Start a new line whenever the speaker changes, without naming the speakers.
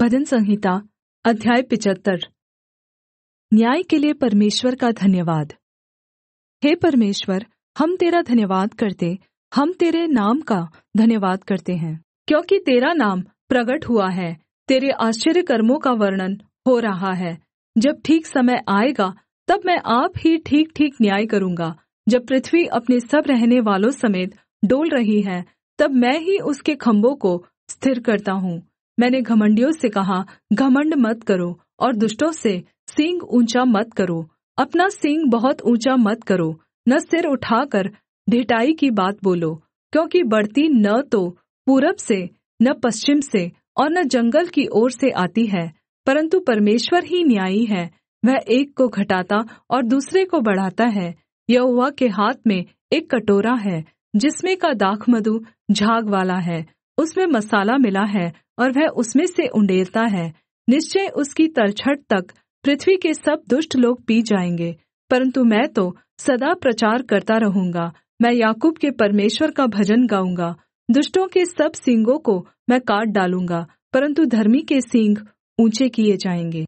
भजन संहिता अध्याय पिचहत्तर
न्याय के लिए परमेश्वर का धन्यवाद हे परमेश्वर हम तेरा धन्यवाद करते हम तेरे नाम का धन्यवाद करते हैं क्योंकि तेरा नाम प्रकट हुआ है तेरे आश्चर्य कर्मों का वर्णन हो रहा है जब ठीक समय आएगा तब मैं आप ही ठीक ठीक न्याय करूंगा जब पृथ्वी अपने सब रहने वालों समेत डोल रही है तब मैं ही उसके खम्भों को स्थिर करता हूँ मैंने घमंडियों से कहा घमंड मत करो और दुष्टों से सींग ऊंचा मत करो अपना सींग बहुत ऊंचा मत करो न सिर उठाकर ढिटाई की बात बोलो क्योंकि बढ़ती न तो पूरब से न पश्चिम से और न जंगल की ओर से आती है परंतु परमेश्वर ही न्यायी है वह एक को घटाता और दूसरे को बढ़ाता है यहुआ के हाथ में एक कटोरा है जिसमें का दाख मधु झाग वाला है उसमें मसाला मिला है और वह उसमें से उंडेलता है निश्चय उसकी तरछट तक पृथ्वी के सब दुष्ट लोग पी जाएंगे परंतु मैं तो सदा प्रचार करता रहूंगा मैं याकूब के परमेश्वर का भजन गाऊंगा दुष्टों के सब सिंगों को मैं काट डालूंगा परंतु धर्मी के सींग ऊंचे किए जाएंगे